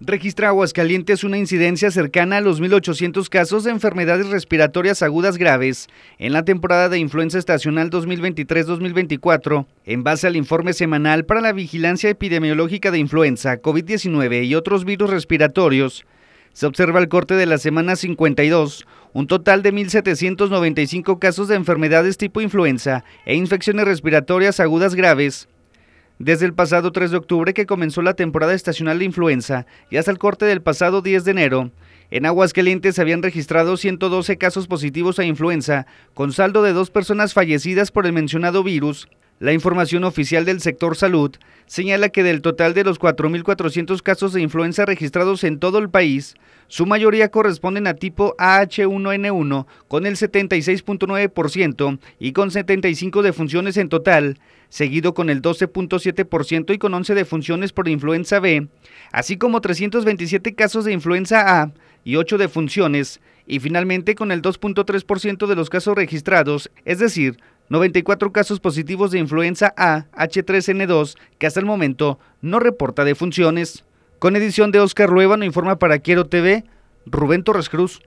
Registra Aguascalientes una incidencia cercana a los 1.800 casos de enfermedades respiratorias agudas graves en la temporada de influenza estacional 2023-2024, en base al informe semanal para la vigilancia epidemiológica de influenza, COVID-19 y otros virus respiratorios. Se observa al corte de la semana 52 un total de 1.795 casos de enfermedades tipo influenza e infecciones respiratorias agudas graves, desde el pasado 3 de octubre que comenzó la temporada estacional de influenza y hasta el corte del pasado 10 de enero, en Aguascalientes se habían registrado 112 casos positivos a influenza, con saldo de dos personas fallecidas por el mencionado virus, la información oficial del sector salud señala que del total de los 4.400 casos de influenza registrados en todo el país, su mayoría corresponden a tipo AH1N1 con el 76.9% y con 75 defunciones en total, seguido con el 12.7% y con 11 defunciones por influenza B, así como 327 casos de influenza A y 8 defunciones, y finalmente con el 2.3% de los casos registrados, es decir, 94 casos positivos de influenza A H3N2 que hasta el momento no reporta defunciones. Con edición de Oscar no informa para Quiero TV, Rubén Torres Cruz.